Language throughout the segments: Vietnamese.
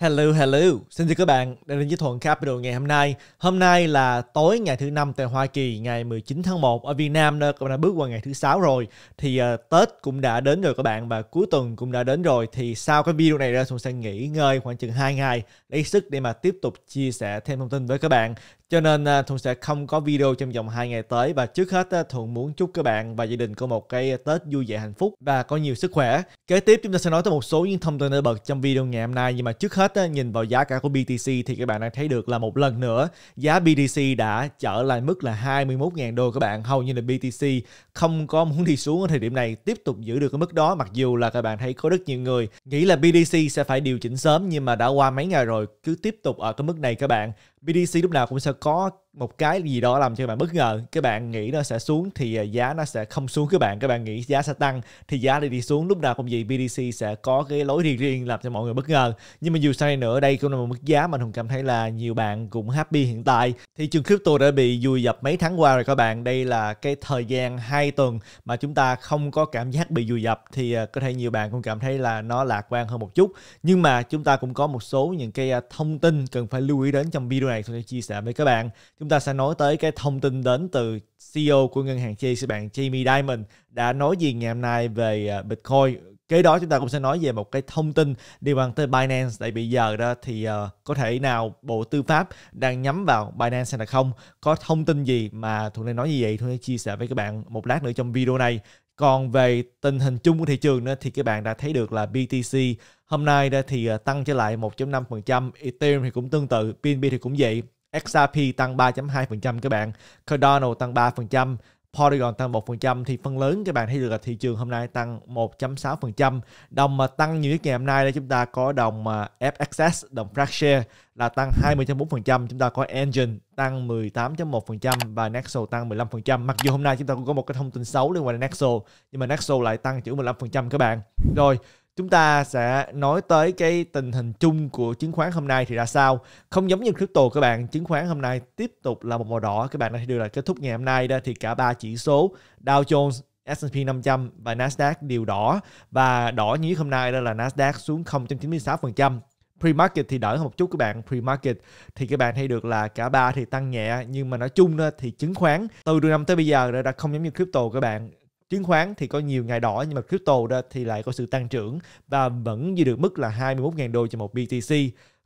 Hello, hello. Xin chào các bạn đã đến với Thuận Capital ngày hôm nay. Hôm nay là tối ngày thứ năm tại Hoa Kỳ, ngày 19 tháng 1 ở Việt Nam đó, các bạn đã bước qua ngày thứ sáu rồi. Thì uh, Tết cũng đã đến rồi các bạn và cuối tuần cũng đã đến rồi. Thì sau cái video này ra, Thuận sẽ nghỉ ngơi khoảng chừng 2 ngày lấy sức để mà tiếp tục chia sẻ thêm thông tin với các bạn cho nên à, Thuận sẽ không có video trong vòng 2 ngày tới và trước hết à, Thuận muốn chúc các bạn và gia đình có một cái Tết vui vẻ hạnh phúc và có nhiều sức khỏe. Kế tiếp chúng ta sẽ nói tới một số những thông tin nổi bật trong video ngày hôm nay nhưng mà trước hết à, nhìn vào giá cả của BTC thì các bạn đang thấy được là một lần nữa giá BTC đã trở lại mức là 21.000 đô các bạn. Hầu như là BTC không có muốn đi xuống ở thời điểm này tiếp tục giữ được cái mức đó mặc dù là các bạn thấy có rất nhiều người nghĩ là BTC sẽ phải điều chỉnh sớm nhưng mà đã qua mấy ngày rồi cứ tiếp tục ở cái mức này các bạn BDC lúc nào cũng sẽ có một cái gì đó làm cho các bạn bất ngờ các bạn nghĩ nó sẽ xuống thì à, giá nó sẽ không xuống các bạn các bạn nghĩ giá sẽ tăng thì giá lại đi xuống lúc nào cũng gì BDC sẽ có cái lối đi riêng làm cho mọi người bất ngờ nhưng mà dù sao nữa đây cũng là một mức giá mà Hùng cảm thấy là nhiều bạn cũng happy hiện tại thì trường crypto đã bị dùi dập mấy tháng qua rồi các bạn đây là cái thời gian 2 tuần mà chúng ta không có cảm giác bị dùi dập thì à, có thể nhiều bạn cũng cảm thấy là nó lạc quan hơn một chút nhưng mà chúng ta cũng có một số những cái à, thông tin cần phải lưu ý đến trong video này tôi sẽ chia sẻ với các bạn chúng ta sẽ nói tới cái thông tin đến từ CEO của ngân hàng Chase, bạn Jamie Dimon đã nói gì ngày hôm nay về à, Bitcoin. Kế đó chúng ta cũng sẽ nói về một cái thông tin liên quan tới Binance tại bây giờ đó thì uh, có thể nào Bộ Tư pháp đang nhắm vào Binance hay là không? Có thông tin gì mà Thuận Linh nói như vậy Thuận Linh chia sẻ với các bạn một lát nữa trong video này. Còn về tình hình chung của thị trường nữa thì các bạn đã thấy được là BTC hôm nay thì à, tăng trở lại 1.5%, Ethereum thì cũng tương tự, BNB thì cũng vậy, XRP tăng 3.2% các bạn, Cardano tăng 3%, Polygon tăng 1% thì phần lớn các bạn thấy được là thị trường hôm nay tăng 1.6%. Đồng mà tăng nhiều nhất ngày hôm nay là chúng ta có đồng FXS, đồng Fracshare là tăng 20.4%, chúng ta có Engine tăng 18.1% và Nexo tăng 15%. Mặc dù hôm nay chúng ta cũng có một cái thông tin xấu liên quan đến Nexo nhưng mà Nexo lại tăng chữ 15% các bạn. Rồi, chúng ta sẽ nói tới cái tình hình chung của chứng khoán hôm nay thì ra sao không giống như crypto các bạn chứng khoán hôm nay tiếp tục là một màu đỏ các bạn đã thấy được là kết thúc ngày hôm nay đó thì cả ba chỉ số Dow Jones S&P 500 và Nasdaq đều đỏ và đỏ như hôm nay đó là Nasdaq xuống 0.96%. Pre-market thì đỡ hơn một chút các bạn, pre-market thì các bạn thấy được là cả ba thì tăng nhẹ nhưng mà nói chung đó thì chứng khoán từ đầu năm tới bây giờ đã không giống như crypto các bạn chứng khoán thì có nhiều ngày đỏ nhưng mà crypto đó thì lại có sự tăng trưởng và vẫn giữ được mức là 21.000 đô cho một BTC.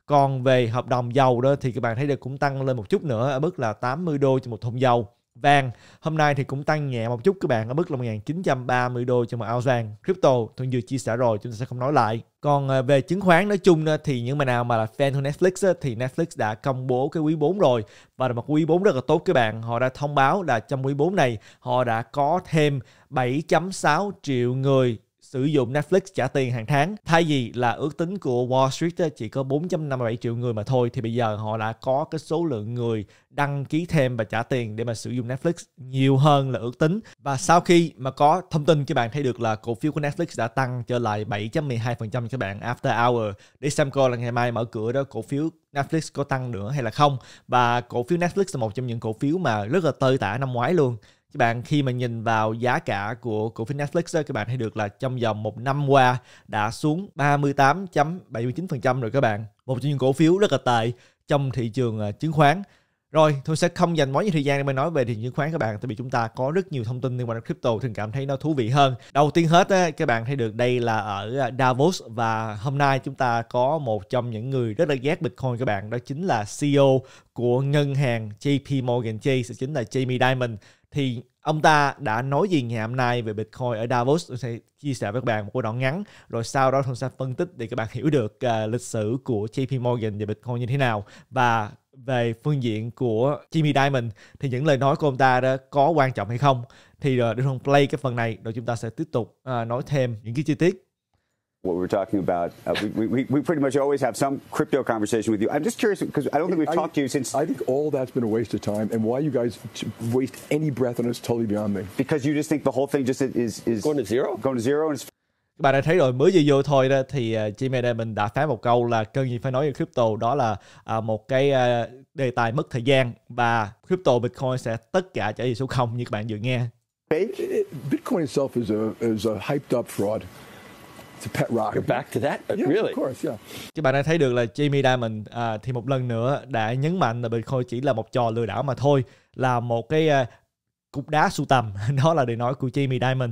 Còn về hợp đồng dầu đó thì các bạn thấy được cũng tăng lên một chút nữa ở mức là 80 đô cho một thùng dầu. Vàng hôm nay thì cũng tăng nhẹ một chút các bạn ở mức là 1930 đô cho một ounce vàng. Crypto Thuận vừa chia sẻ rồi chúng ta sẽ không nói lại. Còn à, về chứng khoán nói chung thì những mà nào mà là fan của Netflix thì Netflix đã công bố cái quý 4 rồi và là một quý 4 rất là tốt các bạn. Họ đã thông báo là trong quý 4 này họ đã có thêm 7.6 triệu người sử dụng Netflix trả tiền hàng tháng thay vì là ước tính của Wall Street chỉ có 457 triệu người mà thôi thì bây giờ họ đã có cái số lượng người đăng ký thêm và trả tiền để mà sử dụng Netflix nhiều hơn là ước tính và sau khi mà có thông tin các bạn thấy được là cổ phiếu của Netflix đã tăng trở lại 7.12% các bạn after hour để xem coi là ngày mai mở cửa đó cổ phiếu Netflix có tăng nữa hay là không và cổ phiếu Netflix là một trong những cổ phiếu mà rất là tơi tả năm ngoái luôn các bạn khi mà nhìn vào giá cả của cổ phiếu Netflix đó, các bạn thấy được là trong vòng một năm qua đã xuống 38.79% rồi các bạn. Một trong những cổ phiếu rất là tệ trong thị trường à, chứng khoán. Rồi, tôi sẽ không dành quá nhiều thời gian để mà nói về thị trường chứng khoán các bạn tại vì chúng ta có rất nhiều thông tin liên quan đến crypto thì cảm thấy nó thú vị hơn. Đầu tiên hết các bạn thấy được đây là ở Davos và hôm nay chúng ta có một trong những người rất là ghét Bitcoin các bạn đó chính là CEO của ngân hàng JP Morgan Chase chính là Jamie Dimon thì ông ta đã nói gì ngày hôm nay về Bitcoin ở Davos tôi sẽ chia sẻ với các bạn một cái đoạn ngắn rồi sau đó tôi sẽ phân tích để các bạn hiểu được uh, lịch sử của JP Morgan về Bitcoin như thế nào và về phương diện của Jimmy Diamond thì những lời nói của ông ta đó có quan trọng hay không thì uh, Đức Hồng play cái phần này rồi chúng ta sẽ tiếp tục uh, nói thêm những cái chi tiết what we're talking about. Uh, we, we, we, pretty much always have some crypto conversation with you. I'm just curious because I don't think we've I, talked to you since. I think all that's been a waste of time, and why you guys waste any breath on it is totally beyond me. Because you just think the whole thing just is is going to zero, going to zero, and it's bạn đã thấy rồi mới vừa vô thôi đó thì à, Jimmy uh, đây mình đã phán một câu là cần gì phải nói về crypto đó là à, một cái à, đề tài mất thời gian và crypto Bitcoin sẽ tất cả trở về số không như các bạn vừa nghe. Bitcoin itself is a is a hyped up fraud. Các bạn đã thấy được là Jamie Diamond à, thì một lần nữa đã nhấn mạnh là Bitcoin chỉ là một trò lừa đảo mà thôi, là một cái à, cục đá sưu tầm. Đó là lời nói của Jamie Diamond.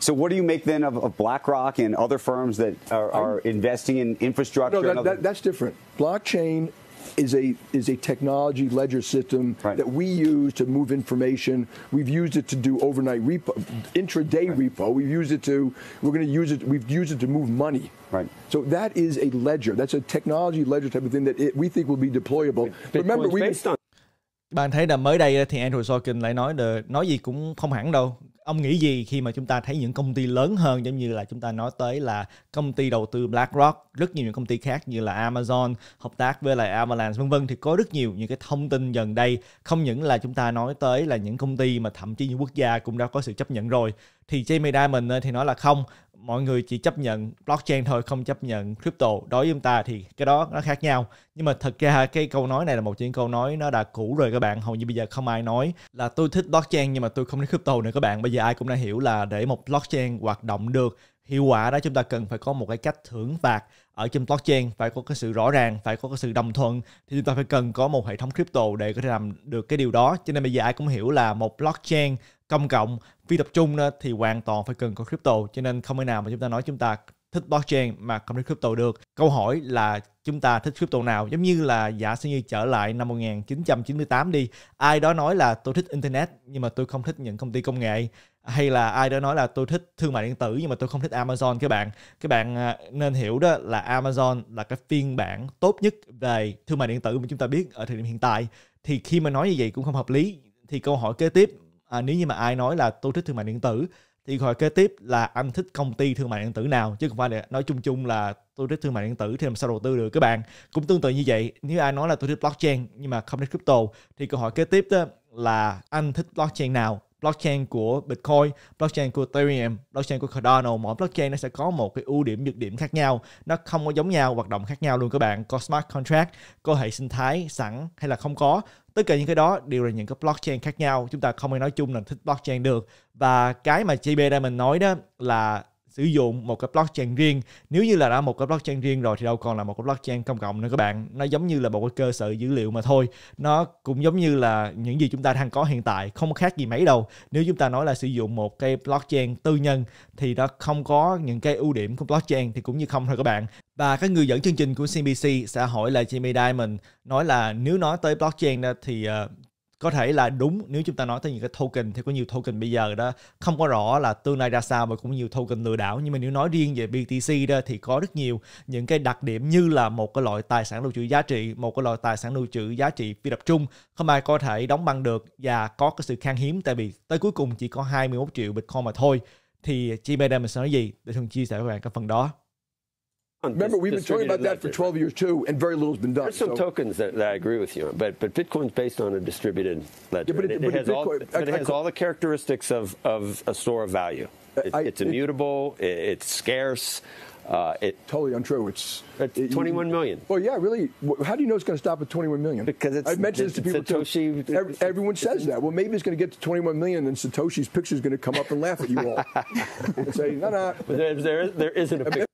So what do you make then of, of BlackRock and other firms that are, are investing in infrastructure? No, that, that, that's different. Blockchain is a is a technology ledger system right. that we use to move information. We've used it to do overnight repo, intraday right. repo. We've used it to we're going to use it. We've used it to move money. Right. So that is a ledger. That's a technology ledger type of thing that it, we think will be deployable. remember, we. Based on Bạn thấy là mới đây thì Andrew Sorkin lại nói là nói gì cũng không hẳn đâu. ông nghĩ gì khi mà chúng ta thấy những công ty lớn hơn giống như là chúng ta nói tới là công ty đầu tư BlackRock rất nhiều những công ty khác như là Amazon hợp tác với lại Avalanche vân vân thì có rất nhiều những cái thông tin gần đây không những là chúng ta nói tới là những công ty mà thậm chí những quốc gia cũng đã có sự chấp nhận rồi thì Jamie Dimon ờ, thì nói là không mọi người chỉ chấp nhận blockchain thôi không chấp nhận crypto đối với chúng ta thì cái đó nó khác nhau nhưng mà thật ra cái câu nói này là một những câu nói nó đã cũ rồi các bạn hầu như bây giờ không ai nói là tôi thích blockchain nhưng mà tôi không thích crypto nữa các bạn bây giờ ai cũng đã hiểu là để một blockchain hoạt động được hiệu quả đó chúng ta cần phải có một cái cách thưởng phạt ở trên blockchain phải có cái sự rõ ràng phải có cái sự đồng thuận thì chúng ta phải cần có một hệ thống crypto để có thể làm được cái điều đó cho nên bây giờ ai cũng hiểu là một blockchain công cộng phi tập trung đó, thì hoàn toàn phải cần có crypto cho nên không thể nào mà chúng ta nói chúng ta thích blockchain mà không thích crypto được câu hỏi là chúng ta thích crypto nào giống như là giả sử như trở lại năm 1998 đi ai đó nói là tôi thích internet nhưng mà tôi không thích những công ty công nghệ hay là ai đó nói là tôi thích thương mại điện tử nhưng mà tôi không thích Amazon các bạn các bạn à, nên hiểu đó là Amazon là cái phiên bản tốt nhất về thương mại điện tử mà chúng ta biết ở thời điểm hiện tại thì khi mà nói như vậy cũng không hợp lý thì câu hỏi kế tiếp à, nếu như mà ai nói là tôi thích thương mại điện tử thì hỏi kế tiếp là anh thích công ty thương mại điện tử nào chứ không phải là nói chung chung là tôi thích thương mại điện tử thì làm sao đầu tư được các bạn cũng tương tự như vậy nếu ai nói là tôi thích blockchain nhưng mà không thích crypto thì câu hỏi kế tiếp đó là anh thích blockchain nào blockchain của Bitcoin, blockchain của Ethereum, blockchain của Cardano, mỗi blockchain nó sẽ có một cái ưu điểm, nhược điểm khác nhau, nó không có giống nhau, hoạt động khác nhau luôn các bạn. Có smart contract, có hệ sinh thái sẵn hay là không có, tất cả những cái đó đều là những cái blockchain khác nhau chúng ta không thể nói chung là thích blockchain được và cái mà JB đây mình nói đó là sử dụng một cái blockchain riêng nếu như là đã một cái blockchain riêng rồi thì đâu còn là một cái blockchain công cộng nữa các bạn nó giống như là một cái cơ sở dữ liệu mà thôi nó cũng giống như là những gì chúng ta đang có hiện tại không khác gì mấy đâu nếu chúng ta nói là sử dụng một cái blockchain tư nhân thì nó không có những cái ưu điểm của blockchain thì cũng như không thôi các bạn và các người dẫn chương trình của CNBC sẽ hỏi là Jamie Diamond nói là nếu nói tới blockchain thì ờ, có thể là đúng nếu chúng ta nói tới những cái token thì có nhiều token bây giờ đó không có rõ là tương lai ra sao mà cũng nhiều token lừa đảo nhưng mà nếu nói riêng về BTC đó thì có rất nhiều những cái đặc điểm như là một cái loại tài sản lưu trữ giá trị một cái loại tài sản lưu trữ giá trị phi tập trung không ai có thể đóng băng được và có cái sự khan hiếm tại vì tới cuối cùng chỉ có 21 triệu Bitcoin mà thôi thì chị mình sẽ nói gì để thường chia sẻ với bạn cái phần đó Remember, we've been talking about that for 12 years too, and very little's been done. There's some so. tokens that, that, I agree with you on, but but Bitcoin's based on a distributed ledger. Yeah, but it, it, but it has, Bitcoin, all, but it has I, all the characteristics of, of a store of value. It, I, it's immutable. it's scarce. Uh, it totally untrue. It's, it's 21 million. Well, yeah, really. How do you know it's going to stop at 21 million? Because it's, I've mentioned it's, this to people. Satoshi, too. Every, everyone says that. Well, maybe it's going to get to 21 million, and Satoshi's picture is going to come up and laugh at you all and say, "No, no." There, there, there isn't a picture.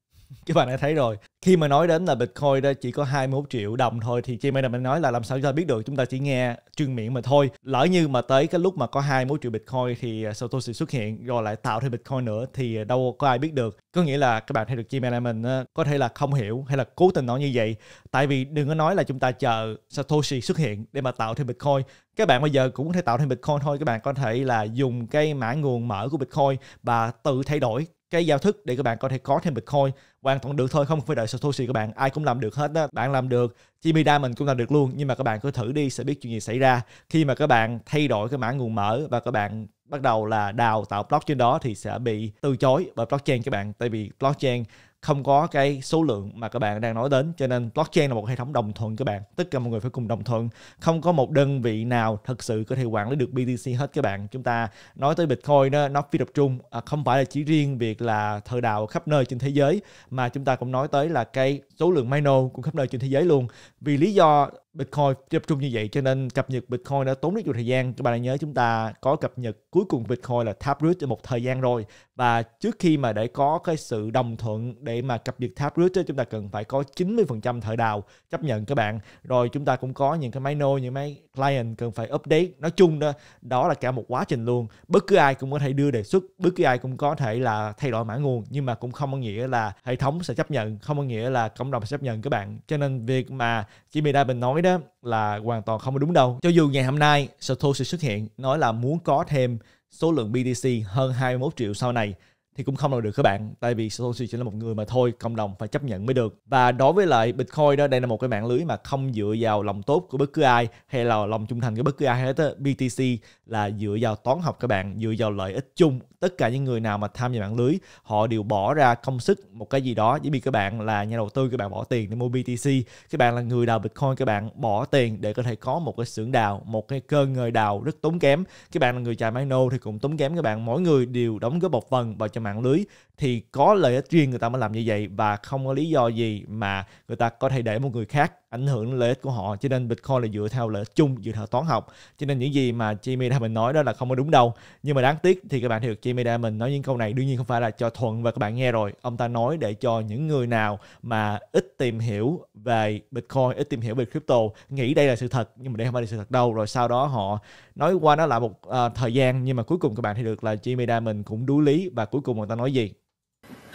các bạn đã thấy rồi khi mà nói đến là bitcoin đó chỉ có 21 triệu đồng thôi thì chị mình nói là làm sao chúng ta biết được chúng ta chỉ nghe trương miệng mà thôi lỡ như mà tới cái lúc mà có 21 triệu bitcoin thì à, satoshi xuất hiện rồi lại tạo thêm bitcoin nữa thì à, đâu có ai biết được có nghĩa là các bạn thấy được Jim mình có thể là không hiểu hay là cố tình nói như vậy tại vì đừng có nói là chúng ta chờ satoshi xuất hiện để mà tạo thêm bitcoin các bạn bây giờ cũng có thể tạo thêm bitcoin thôi các bạn có thể là dùng cái mã nguồn mở của bitcoin và tự thay đổi cái giao thức để các bạn có thể có thêm bitcoin hoàn toàn được thôi không phải đợi satoshi các bạn ai cũng làm được hết đó bạn làm được Jimmy Diamond cũng làm được luôn nhưng mà các bạn cứ thử đi sẽ biết chuyện gì xảy ra khi mà các bạn thay đổi cái mã nguồn mở và các bạn bắt đầu là đào tạo block trên đó thì sẽ bị từ chối bởi blockchain các bạn tại vì blockchain không có cái số lượng mà các bạn đang nói đến cho nên blockchain là một hệ thống đồng thuận các bạn tất cả mọi người phải cùng đồng thuận không có một đơn vị nào thật sự có thể quản lý được BTC hết các bạn chúng ta nói tới Bitcoin đó, nó phi tập trung à, không phải là chỉ riêng việc là thờ đạo khắp nơi trên thế giới mà chúng ta cũng nói tới là cái số lượng miner cũng khắp nơi trên thế giới luôn vì lý do Bitcoin tập trung như vậy cho nên cập nhật Bitcoin đã tốn rất nhiều thời gian. Các bạn nhớ chúng ta có cập nhật cuối cùng Bitcoin là Taproot một thời gian rồi và trước khi mà để có cái sự đồng thuận để mà cập nhật Taproot chúng ta cần phải có 90% thợ đào chấp nhận các bạn. Rồi chúng ta cũng có những cái máy nô, những máy client cần phải update. Nói chung đó, đó là cả một quá trình luôn. Bất cứ ai cũng có thể đưa đề xuất, bất cứ ai cũng có thể là thay đổi mã nguồn nhưng mà cũng không có nghĩa là hệ thống sẽ chấp nhận, không có nghĩa là cộng đồng sẽ chấp nhận các bạn. Cho nên việc mà Jimmy Diamond nói đó là hoàn toàn không đúng đâu. Cho dù ngày hôm nay Satoshi xuất hiện nói là muốn có thêm số lượng BTC hơn 21 triệu sau này thì cũng không làm được các bạn tại vì Satoshi chỉ là một người mà thôi cộng đồng phải chấp nhận mới được và đối với lại Bitcoin đó đây là một cái mạng lưới mà không dựa vào lòng tốt của bất cứ ai hay là lòng trung thành của bất cứ ai hết á BTC là dựa vào toán học các bạn dựa vào lợi ích chung tất cả những người nào mà tham gia mạng lưới họ đều bỏ ra công sức một cái gì đó chỉ vì các bạn là nhà đầu tư các bạn bỏ tiền để mua BTC các bạn là người đào Bitcoin các bạn bỏ tiền để có thể có một cái xưởng đào một cái cơ người đào rất tốn kém các bạn là người chạy máy mano thì cũng tốn kém các bạn mỗi người đều đóng góp một phần vào trong mạng lưới thì có lợi ích riêng người ta mới làm như vậy và không có lý do gì mà người ta có thể để một người khác ảnh hưởng lợi ích của họ cho nên Bitcoin là dựa theo lợi ích chung dựa theo toán học cho nên những gì mà Jamie Diamond nói đó là không có đúng đâu nhưng mà đáng tiếc thì các bạn thấy được Jamie Diamond nói những câu này đương nhiên không phải là cho thuận và các bạn nghe rồi ông ta nói để cho những người nào mà ít tìm hiểu về Bitcoin ít tìm hiểu về crypto nghĩ đây là sự thật nhưng mà đây không phải là sự thật đâu rồi sau đó họ nói qua nó là một uh, thời gian nhưng mà cuối cùng các bạn thấy được là Jimmy Diamond cũng đú lý và cuối cùng người ta nói gì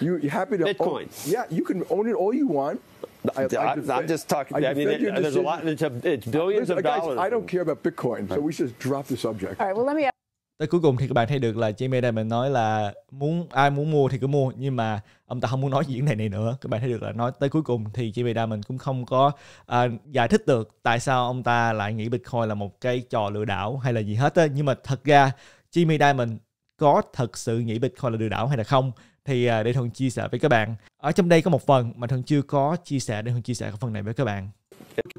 You happy to Bitcoins. Own, yeah, you can own it all you want. I, I, I'm just talking. I, I mean, it, there's a lot. It's, a, it's billions Listen, of guys, dollars. I don't care about Bitcoin, so we should drop the subject. All right. Well, let me tới cuối cùng thì các bạn thấy được là Jamie Diamond nói là muốn ai muốn mua thì cứ mua nhưng mà ông ta không muốn nói diễn này này nữa các bạn thấy được là nói tới cuối cùng thì Jamie Diamond cũng không có à, giải thích được tại sao ông ta lại nghĩ Bitcoin là một cái trò lừa đảo hay là gì hết á nhưng mà thật ra Jamie Diamond có thật sự nghĩ Bitcoin là lừa đảo hay là không thì à, để thuần chia sẻ với các bạn ở trong đây có một phần mà thuần chưa có chia sẻ để thuần chia sẻ cái phần này với các bạn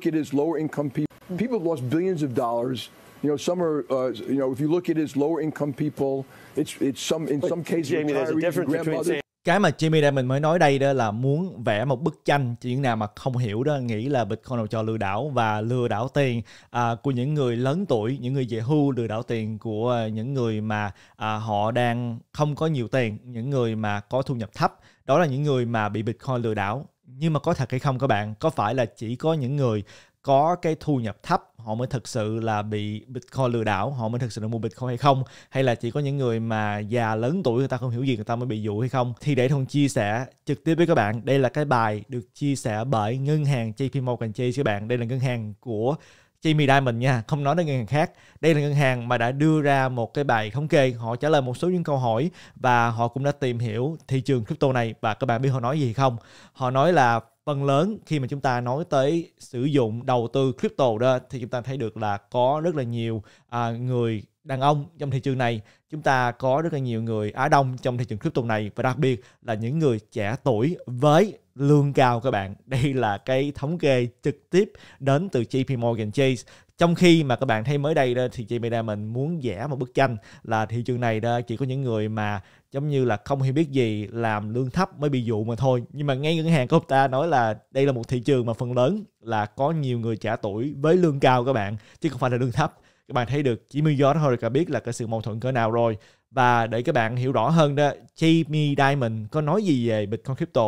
It is lower income people People have lost billions of dollars. You know, some are. Uh, you know, if you look at it as lower income people, it's it's some in some cases. Jamie, there's a difference between saying cái mà Jimmy Diamond mới nói đây đó là muốn vẽ một bức tranh cho những nào mà không hiểu đó nghĩ là Bitcoin là trò lừa đảo và lừa đảo tiền à, của những người lớn tuổi, những người về hưu lừa đảo tiền của những người mà à, họ đang không có nhiều tiền, những người mà có thu nhập thấp. Đó là những người mà bị Bitcoin lừa đảo nhưng mà có thật hay không các bạn có phải là chỉ có những người có cái thu nhập thấp họ mới thực sự là bị Bitcoin lừa đảo họ mới thực sự là mua Bitcoin hay không hay là chỉ có những người mà già lớn tuổi người ta không hiểu gì người ta mới bị dụ hay không thì để Thông chia sẻ trực tiếp với các bạn đây là cái bài được chia sẻ bởi ngân hàng JP Morgan Chase các bạn đây là ngân hàng của Jamie Diamond nha, không nói đến ngân hàng khác. Đây là ngân hàng mà đã đưa ra một cái bài thống kê, họ trả lời một số những câu hỏi và họ cũng đã tìm hiểu thị trường crypto này và các bạn biết họ nói gì không? Họ nói là phần lớn khi mà chúng ta nói tới sử dụng đầu tư crypto đó thì chúng ta thấy được là có rất là nhiều à, người đàn ông trong thị trường này chúng ta có rất là nhiều người Á Đông trong thị trường crypto này và đặc biệt là những người trẻ tuổi với lương cao các bạn đây là cái thống kê trực tiếp đến từ JP Morgan Chase trong khi mà các bạn thấy mới đây đó thì chị Mira mình muốn vẽ một bức tranh là thị trường này đó chỉ có những người mà giống như là không hiểu biết gì làm lương thấp mới bị dụ mà thôi nhưng mà ngay ngân hàng của ta nói là đây là một thị trường mà phần lớn là có nhiều người trả tuổi với lương cao các bạn chứ không phải là lương thấp các bạn thấy được chỉ mưu gió thôi cả biết là cái sự mâu thuẫn cỡ nào rồi và để các bạn hiểu rõ hơn đó Jamie Diamond có nói gì về Bitcoin Crypto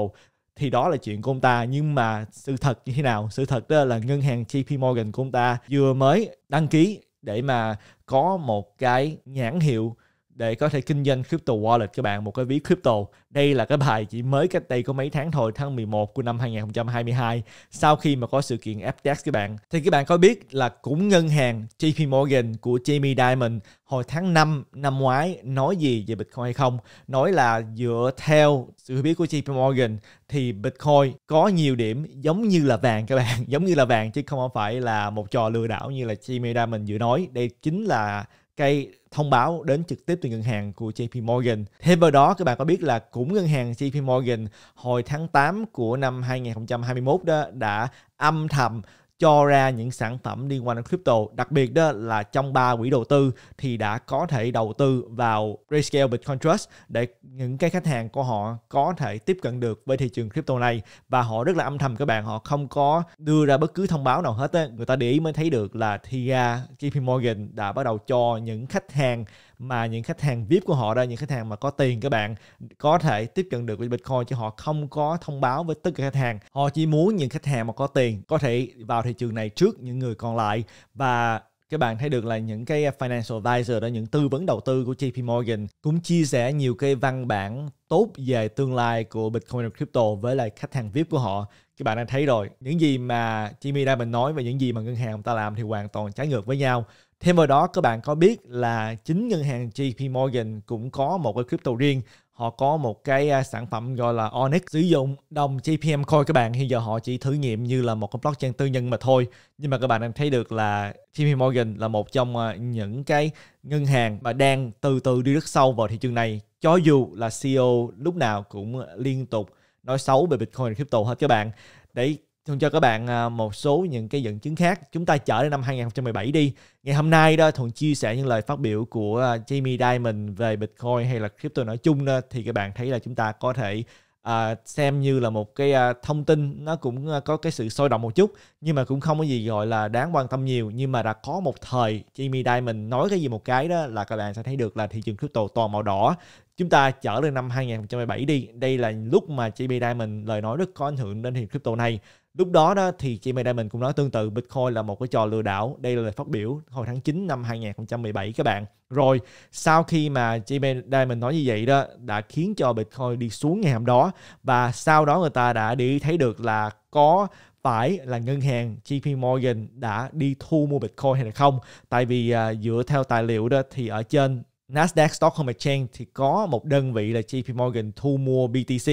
thì đó là chuyện của ông ta nhưng mà sự thật như thế nào sự thật đó là ngân hàng JP Morgan của ông ta vừa mới đăng ký để mà có một cái nhãn hiệu để có thể kinh doanh crypto wallet các bạn một cái ví crypto. Đây là cái bài chỉ mới cách đây có mấy tháng thôi tháng 11 của năm 2022 sau khi mà có sự kiện FTX các bạn. Thì các bạn có biết là cũng ngân hàng JP Morgan của Jamie Dimon hồi tháng 5 năm ngoái nói gì về Bitcoin hay không? Nói là dựa theo sự hiểu biết của JP Morgan thì Bitcoin có nhiều điểm giống như là vàng các bạn, giống như là vàng chứ không phải là một trò lừa đảo như là Jamie Dimon vừa nói. Đây chính là cái thông báo đến trực tiếp từ ngân hàng của JP Morgan. Thêm vào đó các bạn có biết là cũng ngân hàng JP Morgan hồi tháng 8 của năm 2021 đó đã âm thầm cho ra những sản phẩm liên quan đến crypto đặc biệt đó là trong ba quỹ đầu tư thì đã có thể đầu tư vào Grayscale Bitcoin Trust để những cái khách hàng của họ có thể tiếp cận được với thị trường crypto này và họ rất là âm thầm các bạn họ không có đưa ra bất cứ thông báo nào hết ấy. người ta để ý mới thấy được là Thia JP Morgan đã bắt đầu cho những khách hàng mà những khách hàng vip của họ đây những khách hàng mà có tiền các bạn có thể tiếp cận được với bitcoin chứ họ không có thông báo với tất cả khách hàng họ chỉ muốn những khách hàng mà có tiền có thể vào thị trường này trước những người còn lại và các bạn thấy được là những cái financial advisor đó những tư vấn đầu tư của JP Morgan cũng chia sẻ nhiều cái văn bản tốt về tương lai của Bitcoin và crypto với lại khách hàng VIP của họ các bạn đã thấy rồi những gì mà Jimmy mình nói và những gì mà ngân hàng ông ta làm thì hoàn toàn trái ngược với nhau Thêm vào đó các bạn có biết là chính ngân hàng JP Morgan cũng có một cái crypto riêng họ có một cái à, sản phẩm gọi là Onyx sử dụng đồng JPM Coin các bạn hiện giờ họ chỉ thử nghiệm như là một cái blockchain tư nhân mà thôi nhưng mà các bạn đang thấy được là JP Morgan là một trong à, những cái ngân hàng mà đang từ từ đi rất sâu vào thị trường này cho dù là CEO lúc nào cũng liên tục nói xấu về Bitcoin và crypto hết các bạn đấy thường cho các bạn à, một số những cái dẫn chứng khác. Chúng ta trở đến năm 2017 đi. Ngày hôm nay đó Thuận chia sẻ những lời phát biểu của à, Jamie Dimon về Bitcoin hay là crypto nói chung đó, thì các bạn thấy là chúng ta có thể à, xem như là một cái à, thông tin nó cũng à, có cái sự sôi động một chút nhưng mà cũng không có gì gọi là đáng quan tâm nhiều nhưng mà đã có một thời Jamie Diamond nói cái gì một cái đó là các bạn sẽ thấy được là thị trường crypto toàn màu đỏ chúng ta trở lên năm 2017 đi đây là lúc mà Jamie Diamond lời nói rất có ảnh hưởng đến thị trường crypto này Lúc đó đó thì chị May Diamond cũng nói tương tự Bitcoin là một cái trò lừa đảo. Đây là lời phát biểu hồi tháng 9 năm 2017 các bạn. Rồi sau khi mà chị May Diamond nói như vậy đó đã khiến cho Bitcoin đi xuống ngày hôm đó và sau đó người ta đã đi thấy được là có phải là ngân hàng JP Morgan đã đi thu mua Bitcoin hay là không? Tại vì uh, dựa theo tài liệu đó thì ở trên Nasdaq Stockholm Exchange thì có một đơn vị là JP Morgan thu mua BTC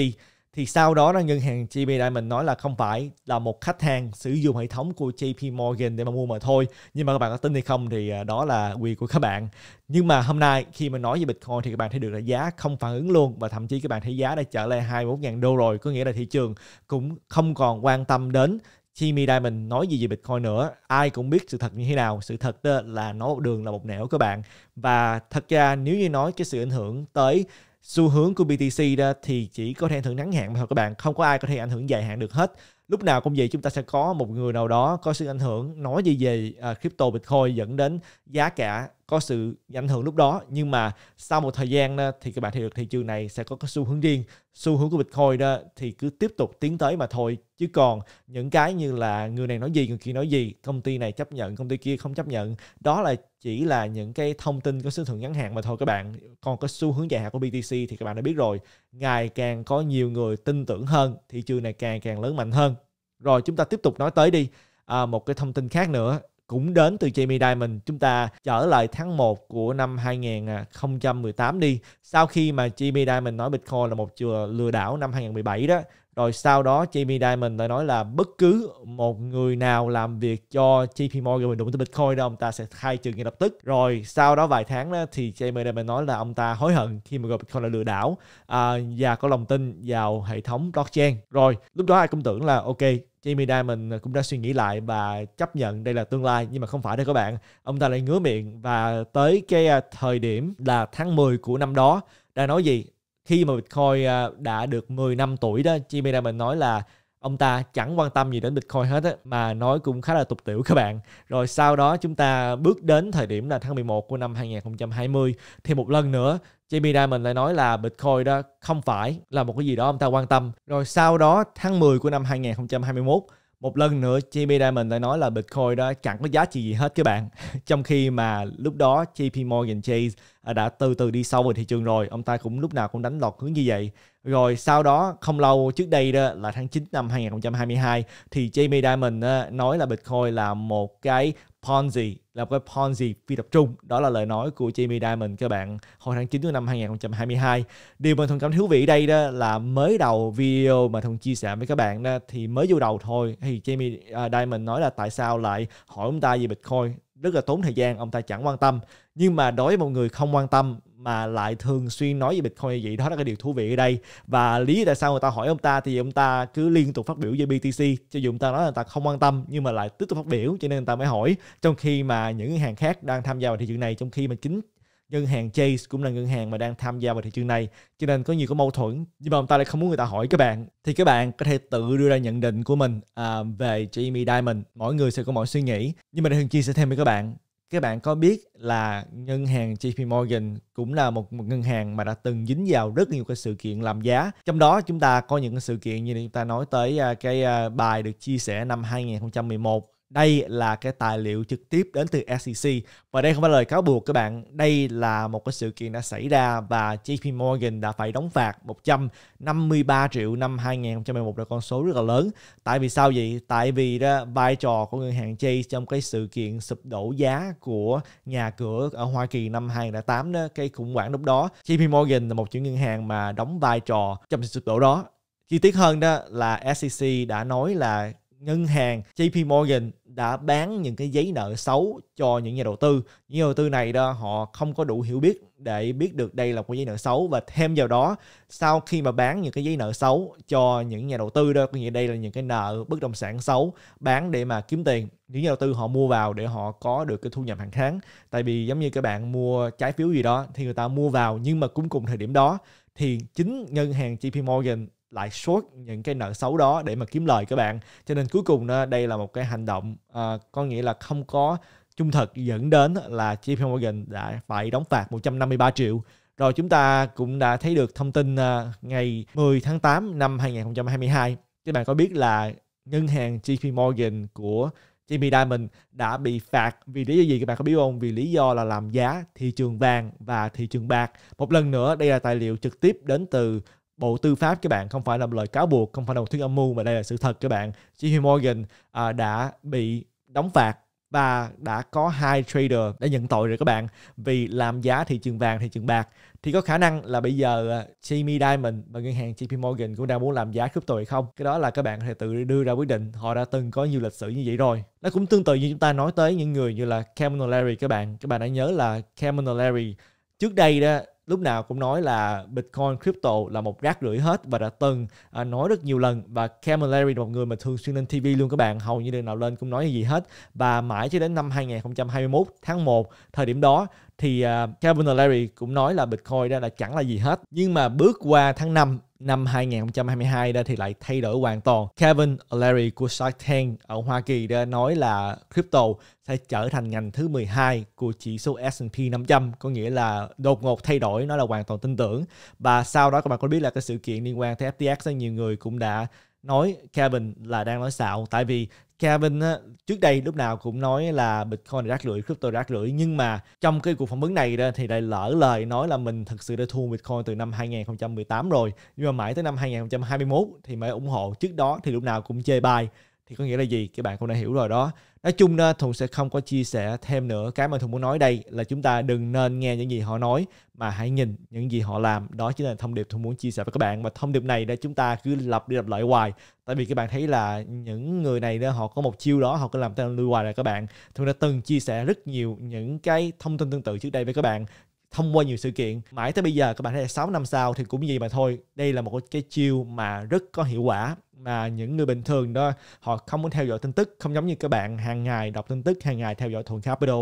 thì sau đó là ngân hàng JP Diamond nói là không phải là một khách hàng sử dụng hệ thống của JP Morgan để mà mua mà thôi nhưng mà các bạn có tin hay không thì à, đó là quyền của các bạn nhưng mà hôm nay khi mà nói về Bitcoin thì các bạn thấy được là giá không phản ứng luôn và thậm chí các bạn thấy giá đã trở lại 24.000 đô rồi có nghĩa là thị trường cũng không còn quan tâm đến Jimmy Diamond nói gì về Bitcoin nữa ai cũng biết sự thật như thế nào sự thật đó là nó một đường là một nẻo các bạn và thật ra nếu như nói cái sự ảnh hưởng tới xu hướng của BTC đó thì chỉ có thể ảnh hưởng ngắn hạn mà thôi các bạn không có ai có thể ảnh hưởng dài hạn được hết lúc nào cũng vậy chúng ta sẽ có một người nào đó có sự ảnh hưởng nói gì về uh, crypto bitcoin dẫn đến giá cả có sự ảnh hưởng lúc đó nhưng mà sau một thời gian đó, thì các bạn thấy được thị trường này sẽ có cái xu hướng riêng xu hướng của bitcoin đó thì cứ tiếp tục tiến tới mà thôi chứ còn những cái như là người này nói gì người kia nói gì công ty này chấp nhận công ty kia không chấp nhận đó là chỉ là những cái thông tin có xu hướng ngắn hạn mà thôi các bạn còn có xu hướng dài hạn của BTC thì các bạn đã biết rồi ngày càng có nhiều người tin tưởng hơn thị trường này càng càng lớn mạnh hơn rồi chúng ta tiếp tục nói tới đi à, một cái thông tin khác nữa cũng đến từ Jamie Dimon Chúng ta trở lại tháng 1 của năm 2018 đi. Sau khi mà Jamie Dimon nói Bitcoin là một chừa lừa đảo năm 2017 đó rồi sau đó Jamie Diamond lại nói là bất cứ một người nào làm việc cho JP Morgan đụng tới Bitcoin đó ông ta sẽ khai trừ ngay lập tức rồi sau đó vài tháng đó, thì Jamie Diamond nói là ông ta hối hận khi mà Bitcoin là lừa đảo à, và có lòng tin vào hệ thống blockchain rồi lúc đó ai cũng tưởng là ok Jamie Diamond cũng đã suy nghĩ lại và chấp nhận đây là tương lai nhưng mà không phải đâu các bạn. Ông ta lại ngứa miệng và tới cái à, thời điểm là tháng 10 của năm đó đã nói gì? khi mà Bitcoin à, đã được 10 năm tuổi đó, Jimmy Diamond nói là ông ta chẳng quan tâm gì đến Bitcoin hết á, mà nói cũng khá là tục tiểu các bạn. Rồi sau đó chúng ta bước đến thời điểm là tháng 11 của năm 2020 thì một lần nữa Jamie Dimon lại nói là Bitcoin đó không phải là một cái gì đó ông ta quan tâm. Rồi sau đó tháng 10 của năm 2021 một lần nữa JP Diamond lại nói là Bitcoin đó chẳng có giá trị gì hết các bạn trong khi mà lúc đó JP Morgan Chase à, đã từ từ đi sâu vào thị trường rồi ông ta cũng lúc nào cũng đánh lọt hướng như vậy rồi sau đó không lâu trước đây đó là tháng 9 năm 2022 thì JP Diamond à, nói là Bitcoin là một cái Ponzi là một cái Ponzi phi tập trung. Đó là lời nói của Jamie Dimon các bạn hồi tháng 9 năm 2022. Điều mà Thuận cảm thú vị đây đó là mới đầu video mà Thuận chia sẻ với các bạn đó thì mới vô đầu thôi thì Jamie uh, Dimon nói là tại sao lại hỏi ông ta về Bitcoin rất là tốn thời gian ông ta chẳng quan tâm nhưng mà đối với một người không quan tâm mà lại thường xuyên nói về Bitcoin vậy đó là cái điều thú vị ở đây và lý tại sao người ta hỏi ông ta thì ông ta cứ liên tục phát biểu về BTC cho dù ông ta nói là người ta không quan tâm nhưng mà lại tiếp tục phát biểu cho nên người ta mới hỏi trong khi mà những ngân hàng khác đang tham gia vào thị trường này trong khi mà chính ngân hàng Chase cũng là ngân hàng mà đang tham gia vào thị trường này cho nên có nhiều cái mâu thuẫn nhưng mà ông ta lại không muốn người ta hỏi các bạn thì các bạn có thể tự đưa ra nhận định của mình à, về Jamie Diamond mỗi người sẽ có mỗi suy nghĩ nhưng mà thường chia sẻ thêm với các bạn các bạn có biết là ngân hàng JP Morgan cũng là một, một ngân hàng mà đã từng dính vào rất nhiều cái sự kiện làm giá. Trong đó chúng ta có những cái sự kiện như chúng ta nói tới à, cái à, bài được chia sẻ năm 2011 đây là cái tài liệu trực tiếp đến từ SEC và đây không phải lời cáo buộc các bạn đây là một cái sự kiện đã xảy ra và JP Morgan đã phải đóng phạt 153 triệu năm 2011 là con số rất là lớn tại vì sao vậy tại vì đó, vai trò của ngân hàng Chase trong cái sự kiện sụp đổ giá của nhà cửa ở Hoa Kỳ năm 2008 đó, cái khủng hoảng lúc đó JP Morgan là một chủ ngân hàng mà đóng vai trò trong sự sụp đổ đó chi tiết hơn đó là SEC đã nói là ngân hàng JP Morgan đã bán những cái giấy nợ xấu cho những nhà đầu tư. Những nhà đầu tư này đó họ không có đủ hiểu biết để biết được đây là một giấy nợ xấu và thêm vào đó sau khi mà bán những cái giấy nợ xấu cho những nhà đầu tư đó có nghĩa đây là những cái nợ bất động sản xấu bán để mà kiếm tiền những nhà đầu tư họ mua vào để họ có được cái thu nhập hàng tháng tại vì giống như các bạn mua trái phiếu gì đó thì người ta mua vào nhưng mà cũng cùng thời điểm đó thì chính ngân hàng JP Morgan lại short những cái nợ xấu đó để mà kiếm lời các bạn cho nên cuối cùng đây là một cái hành động à, có nghĩa là không có trung thực dẫn đến là JP Morgan đã phải đóng phạt 153 triệu rồi chúng ta cũng đã thấy được thông tin ờ, ngày 10 tháng 8 năm 2022 các bạn có biết là ngân hàng JP Morgan của Jamie Dimon đã bị phạt vì lý do gì các bạn có biết không? Vì lý do là làm giá thị trường vàng và thị trường bạc. Một lần nữa đây là tài liệu trực tiếp đến từ Bộ Tư pháp các bạn không phải là một lời cáo buộc, không phải là một thuyết âm mưu mà đây là sự thật các bạn. JP Morgan à, đã bị đóng phạt và đã có hai trader đã nhận tội rồi các bạn vì làm giá thị trường vàng thị trường bạc thì có khả năng là bây giờ à, Jamie Diamond và ngân hàng JP Morgan cũng đang muốn làm giá crypto hay không cái đó là các bạn có thể tự đưa ra quyết định họ đã từng có nhiều lịch sử như vậy rồi nó cũng tương tự như chúng ta nói tới những người như là Cameron Larry các bạn các bạn đã nhớ là Cameron Larry trước đây đó lúc nào cũng nói là Bitcoin crypto là một rác rưởi hết và đã từng à, nói rất nhiều lần và Cameron Larry là một người mà thường xuyên lên TV luôn các bạn hầu như đời nào lên cũng nói gì hết và mãi cho đến năm 2021 tháng 1 thời điểm đó thì uh, Cameron Larry cũng nói là Bitcoin đó là chẳng là gì hết nhưng mà bước qua tháng 5 năm 2022 đó thì lại thay đổi hoàn toàn. Kevin O'Leary của Shark Tank ở Hoa Kỳ đã nói là crypto sẽ trở thành ngành thứ 12 của chỉ số S&P 500, có nghĩa là đột ngột thay đổi, nó là hoàn toàn tin tưởng. Và sau đó các bạn có biết là cái sự kiện liên quan tới FTX, nhiều người cũng đã nói Kevin là đang nói xạo tại vì Kevin á, trước đây lúc nào cũng nói là Bitcoin rác rưởi, crypto rác rưởi nhưng mà trong cái cuộc phỏng vấn này đó thì lại lỡ lời nói là mình thật sự đã thua Bitcoin từ năm 2018 rồi nhưng mà mãi tới năm 2021 thì mới ủng hộ trước đó thì lúc nào cũng chê bai thì có nghĩa là gì các bạn cũng đã hiểu rồi đó nói chung đó, thùng sẽ không có chia sẻ thêm nữa cái mà thùng muốn nói đây là chúng ta đừng nên nghe những gì họ nói mà hãy nhìn những gì họ làm đó chính là thông điệp thùng muốn chia sẻ với các bạn và thông điệp này để chúng ta cứ lặp đi lặp lại hoài tại vì các bạn thấy là những người này đó họ có một chiêu đó họ cứ làm tên lưu hoài rồi các bạn thùng đã từng chia sẻ rất nhiều những cái thông tin tương tự trước đây với các bạn thông qua nhiều sự kiện mãi tới bây giờ các bạn thấy là 6 năm sau thì cũng gì mà thôi đây là một cái chiêu mà rất có hiệu quả mà những người bình thường đó họ không muốn theo dõi tin tức không giống như các bạn hàng ngày đọc tin tức hàng ngày theo dõi thuần capital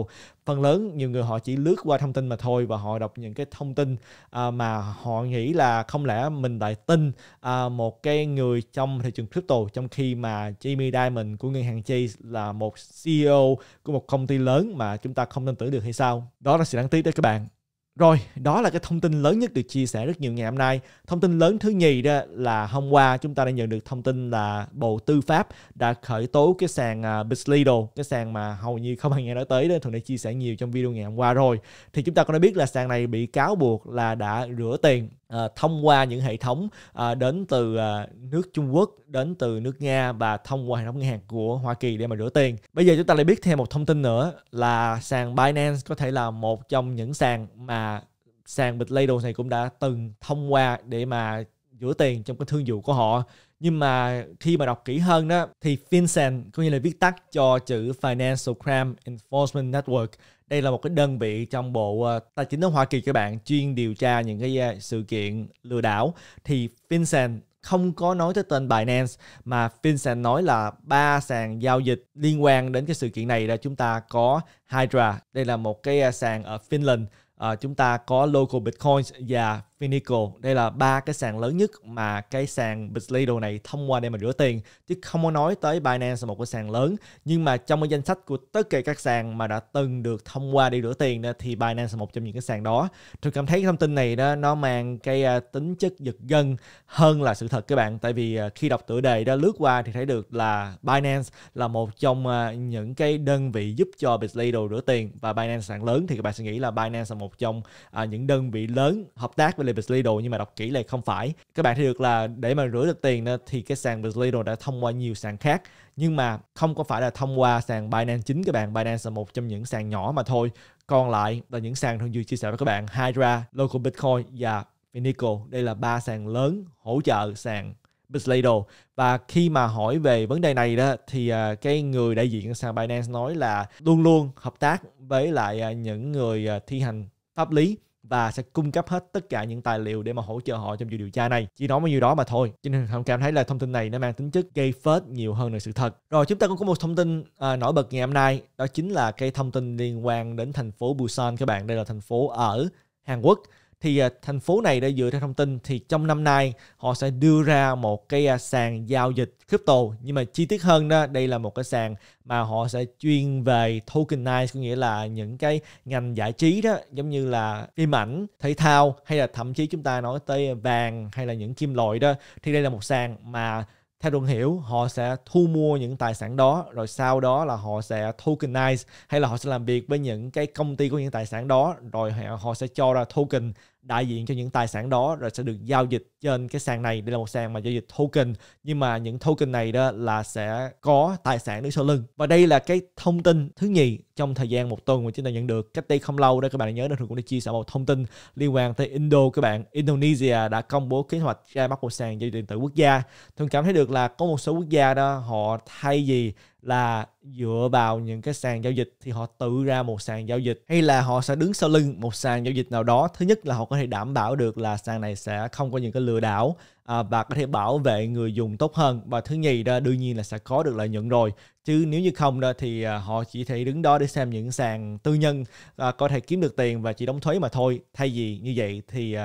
phần lớn nhiều người họ chỉ lướt qua thông tin mà thôi và họ đọc những cái thông tin à, mà họ nghĩ là không lẽ mình lại tin à, một cái người trong thị trường crypto trong khi mà Jamie Dimon của ngân hàng Chase là một CEO của một công ty lớn mà chúng ta không tin tưởng được hay sao đó là sự đáng tiếc đó các bạn rồi, đó là cái thông tin lớn nhất được chia sẻ rất nhiều ngày hôm nay. Thông tin lớn thứ nhì đó là hôm qua chúng ta đã nhận được thông tin là Bộ Tư pháp đã khởi tố cái sàn à, Bitlido, cái sàn mà hầu như không ai nghe nói tới đó, thường đã chia sẻ nhiều trong video ngày hôm qua rồi. Thì chúng ta cũng đã biết là sàn này bị cáo buộc là đã rửa tiền À, thông qua những hệ thống à, đến từ à, nước Trung Quốc, đến từ nước Nga và thông qua hệ thống ngân hàng của Hoa Kỳ để mà rửa tiền. Bây giờ chúng ta lại biết thêm một thông tin nữa là sàn Binance có thể là một trong những sàn mà sàn Bitladle này cũng đã từng thông qua để mà rửa tiền trong cái thương vụ của họ nhưng mà khi mà đọc kỹ hơn đó thì FinCEN có như là viết tắt cho chữ Financial Crime Enforcement Network đây là một cái đơn vị trong bộ ờ, tài chính nước Hoa Kỳ các bạn chuyên điều tra những cái ờ, sự kiện lừa đảo thì FinCEN không có nói tới tên Binance mà FinCEN nói là ba sàn giao dịch liên quan đến cái sự kiện này là chúng ta có Hydra đây là một cái ờ, sàn ở Finland À, chúng ta có local bitcoins và Finical. Đây là ba cái sàn lớn nhất mà cái sàn Bitlido này thông qua để mà rửa tiền. Chứ không có nói tới Binance là một cái sàn lớn. Nhưng mà trong cái danh sách của tất cả các sàn mà đã từng được thông qua để rửa tiền thì Binance là một trong những cái sàn đó. Tôi cảm thấy thông tin này đó nó mang cái à, tính chất giật gân hơn là sự thật các bạn. Tại vì à, khi đọc tựa đề đó lướt qua thì thấy được là Binance là một trong à, những cái đơn vị giúp cho Bitlido rửa tiền và Binance sàn lớn thì các bạn sẽ nghĩ là Binance là một trong những đơn vị lớn hợp tác với Livis Lidl nhưng mà đọc kỹ lại không phải. Các bạn thấy được là để mà rửa được tiền thì cái sàn Livis Lidl đã thông qua nhiều sàn khác nhưng mà không có phải là thông qua sàn Binance chính các bạn. Binance là một trong những sàn nhỏ mà thôi. Còn lại là những sàn thường dư chia sẻ với các bạn Hydra, Local Bitcoin và Finico. Đây là ba sàn lớn hỗ trợ sàn Bislado và khi mà hỏi về vấn đề này đó thì à, cái người đại diện sàn Binance nói là luôn luôn hợp tác với lại à, những người à, thi hành pháp lý và sẽ cung cấp hết tất cả những tài liệu để mà hỗ trợ họ trong vụ điều tra này chỉ nói bao nhiêu đó mà thôi cho nên không cảm thấy là thông tin này nó mang tính chất gây phớt nhiều hơn là sự thật rồi chúng ta cũng có một thông tin à, nổi bật ngày hôm nay đó chính là cái thông tin liên quan đến thành phố busan các bạn đây là thành phố ở hàn quốc thì à, thành phố này đã dựa theo thông tin thì trong năm nay họ sẽ đưa ra một cái à, sàn giao dịch crypto nhưng mà chi tiết hơn đó đây là một cái sàn mà họ sẽ chuyên về tokenize có nghĩa là những cái ngành giải trí đó giống như là phim ảnh thể thao hay là thậm chí chúng ta nói tới vàng hay là những kim loại đó thì đây là một sàn mà theo Tuấn hiểu họ sẽ thu mua những tài sản đó rồi sau đó là họ sẽ tokenize hay là họ sẽ làm việc với những cái công ty của những tài sản đó rồi họ sẽ cho ra token đại diện cho những tài sản đó rồi sẽ được giao dịch trên cái sàn này đây là một sàn mà giao dịch token nhưng mà những token này đó là sẽ có tài sản đứng sau lưng và đây là cái thông tin thứ nhì trong thời gian một tuần mà chúng ta nhận được cách đây không lâu đó các bạn nhớ đơn thường cũng đã chia sẻ một thông tin liên quan tới Indo các bạn Indonesia đã công bố kế hoạch ra mắt một sàn giao dịch điện tử quốc gia thường cảm thấy được là có một số quốc gia đó họ thay vì là dựa vào những cái sàn giao dịch thì họ tự ra một sàn giao dịch hay là họ sẽ đứng sau lưng một sàn giao dịch nào đó thứ nhất là họ có thể đảm bảo được là sàn này sẽ không có những cái lừa đảo à, và có thể bảo vệ người dùng tốt hơn và thứ nhì đó đương nhiên là sẽ có được lợi nhuận rồi chứ nếu như không đó thì à, họ chỉ thể đứng đó để xem những sàn tư nhân à, có thể kiếm được tiền và chỉ đóng thuế mà thôi thay vì như vậy thì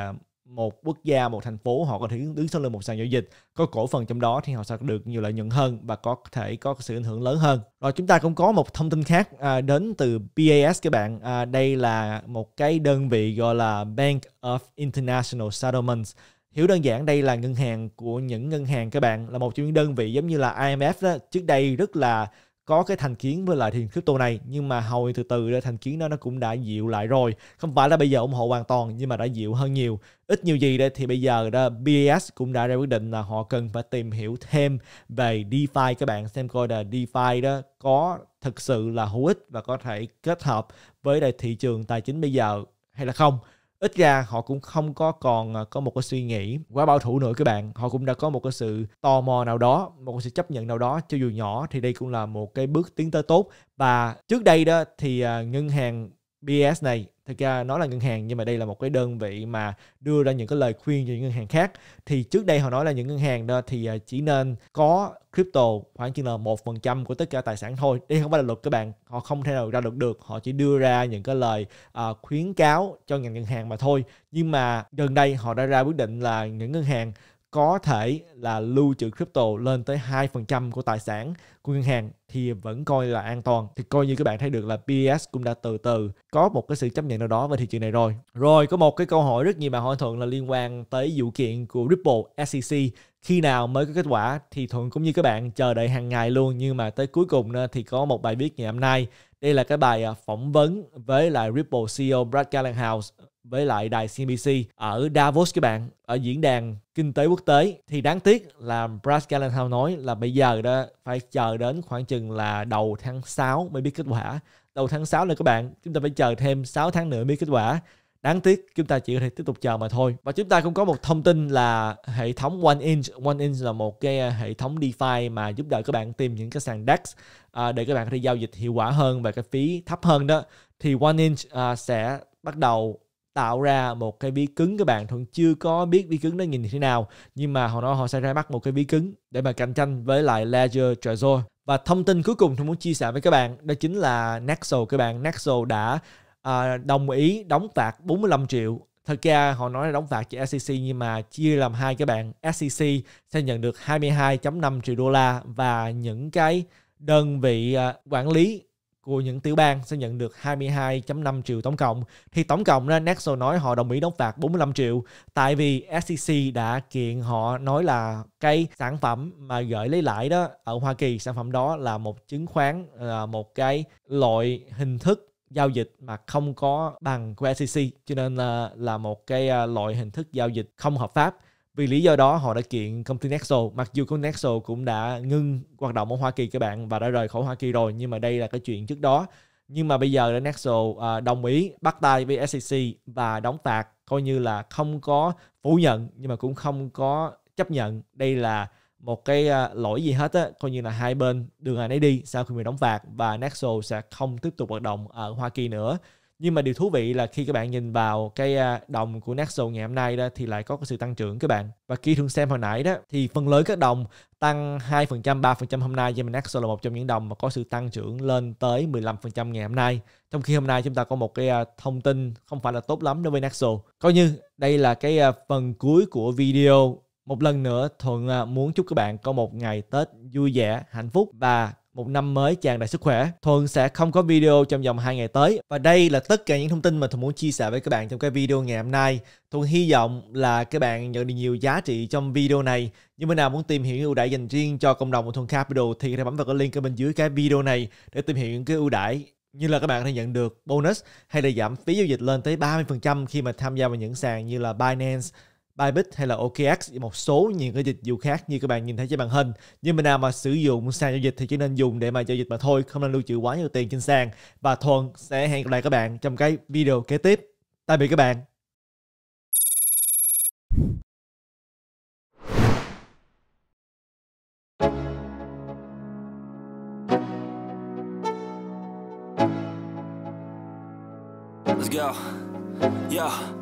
một quốc gia một thành phố họ có thể đứng sau lưng một sàn giao dịch có cổ phần trong đó thì họ sẽ được nhiều lợi nhuận hơn và có thể có sự ảnh hưởng lớn hơn rồi chúng ta cũng có một thông tin khác à, đến từ BAS các bạn à, đây là một cái đơn vị gọi là Bank of International Settlements hiểu đơn giản đây là ngân hàng của những ngân hàng các bạn là một trong những đơn vị giống như là IMF đó trước đây rất là có cái thành kiến với lại thiền crypto này nhưng mà hồi từ từ thành kiến đó nó cũng đã dịu lại rồi không phải là bây giờ ủng hộ hoàn toàn nhưng mà đã dịu hơn nhiều ít nhiều gì đây thì bây giờ đó BAS cũng đã ra quyết định là họ cần phải tìm hiểu thêm về DeFi các bạn xem coi là DeFi đó có thực sự là hữu ích và có thể kết hợp với lại thị trường tài chính bây giờ hay là không ít ra họ cũng không có còn à, có một cái suy nghĩ quá bảo thủ nữa các bạn họ cũng đã có một cái sự tò mò nào đó một cái sự chấp nhận nào đó cho dù nhỏ thì đây cũng là một cái bước tiến tới tốt và trước đây đó thì à, ngân hàng BS này thực ra nó là ngân hàng nhưng mà đây là một cái đơn vị mà đưa ra những cái lời khuyên cho những ngân hàng khác thì trước đây họ nói là những ngân hàng đó thì à, chỉ nên có crypto khoảng chừng là một phần trăm của tất cả tài sản thôi đây không phải là luật các bạn họ không thể nào ra luật được họ chỉ đưa ra những cái lời uh, khuyến cáo cho ngành ngân hàng mà thôi nhưng mà gần đây họ đã ra quyết định là những ngân hàng có thể là lưu trữ crypto lên tới 2% của tài sản của ngân hàng thì vẫn coi là an toàn. Thì coi như các bạn thấy được là BS e cũng đã từ từ có một cái sự chấp nhận nào đó về thị trường này rồi. Rồi có một cái câu hỏi rất nhiều bạn hỏi Thuận là liên quan tới vụ kiện của Ripple SEC. Khi nào mới có kết quả thì Thuận cũng như các bạn chờ đợi hàng ngày luôn nhưng mà tới cuối cùng thì có một bài viết ngày hôm nay đây là cái bài à, phỏng vấn với lại Ripple CEO Brad Gallagher với lại đài CNBC ở Davos các bạn ở diễn đàn kinh tế quốc tế thì đáng tiếc là Brad Gallagher nói là bây giờ đó phải chờ đến khoảng chừng là đầu tháng 6 mới biết kết quả đầu tháng 6 là các bạn chúng ta phải chờ thêm 6 tháng nữa mới kết quả đáng tiếc chúng ta chỉ có thể tiếp tục chờ mà thôi và chúng ta cũng có một thông tin là hệ thống One Inch One Inch là một cái à, hệ thống DeFi mà giúp đỡ các bạn tìm những cái sàn DEX à, để các bạn có thể giao dịch hiệu quả hơn và cái phí thấp hơn đó thì One Inch à, sẽ bắt đầu tạo ra một cái ví cứng các bạn thuận chưa có biết ví cứng nó nhìn như thế nào nhưng mà họ nói họ sẽ ra mắt một cái ví cứng để mà cạnh tranh với lại Ledger Trezor và thông tin cuối cùng tôi muốn chia sẻ với các bạn đó chính là Nexo các bạn Nexo đã à, đồng ý đóng phạt 45 triệu thật ra họ nói là đóng phạt cho SEC nhưng mà chia làm hai cái bạn SEC sẽ nhận được 22.5 triệu đô la và những cái đơn vị ờ, quản lý của những tiểu bang sẽ nhận được 22.5 triệu tổng cộng thì tổng cộng ra Nexo nói họ đồng ý đóng phạt 45 triệu tại vì SEC đã kiện họ nói là cái sản phẩm mà gửi lấy lãi đó ở Hoa Kỳ sản phẩm đó là một chứng khoán là một cái loại hình thức giao dịch mà không có bằng của SEC cho nên là là một cái à, loại hình thức giao dịch không hợp pháp vì lý do đó họ đã kiện công ty Nexo mặc dù công ty Nexo cũng đã ngưng hoạt động ở Hoa Kỳ các bạn và đã rời khỏi Hoa Kỳ rồi nhưng mà đây là cái chuyện trước đó nhưng mà bây giờ Nexo à, đồng ý bắt tay với SEC và đóng phạt coi như là không có phủ nhận nhưng mà cũng không có chấp nhận đây là một cái à, lỗi gì hết á coi như là hai bên đường này nấy đi sau khi bị đóng phạt và Nexo sẽ không tiếp tục hoạt động ở Hoa Kỳ nữa nhưng mà điều thú vị là khi các bạn nhìn vào cái à, đồng của Nexo ngày hôm nay đó thì lại có sự tăng trưởng các bạn và khi thường xem hồi nãy đó thì phần lớn các đồng tăng 2%, 3% hôm nay nhưng mà Nexo là một trong những đồng mà có sự tăng trưởng lên tới 15% ngày hôm nay trong khi hôm nay chúng ta có một cái à, thông tin không phải là tốt lắm đối với Nexo. coi như đây là cái phần cuối của video một lần nữa, Thuận à, muốn chúc các bạn có một ngày Tết vui vẻ, hạnh phúc và một năm mới tràn đầy sức khỏe. Thuận sẽ không có video trong vòng 2 ngày tới. Và đây là tất cả những thông tin mà Thuận muốn chia sẻ với các bạn trong cái video ngày hôm nay. Thuận hy vọng là các bạn nhận được nhiều giá trị trong video này. Như bên nào muốn tìm hiểu ưu đãi dành riêng cho cộng đồng của Thuận Capital thì hãy bấm vào cái link ở bên dưới cái video này để tìm hiểu những cái ưu đãi như là các bạn có nhận được bonus hay là giảm phí giao dịch lên tới 30% khi mà tham gia vào những sàn như là Binance, Bybit hay là OKX và một số những cái dịch vụ khác như các bạn nhìn thấy trên màn hình. Nhưng mà nào mà sử dụng sàn giao dịch thì chỉ nên dùng để mà giao dịch mà thôi, không nên lưu trữ quá nhiều tiền trên sàn. Và Thuần sẽ hẹn gặp lại các bạn trong cái video kế tiếp. Tạm biệt các bạn. Let's go. Yeah.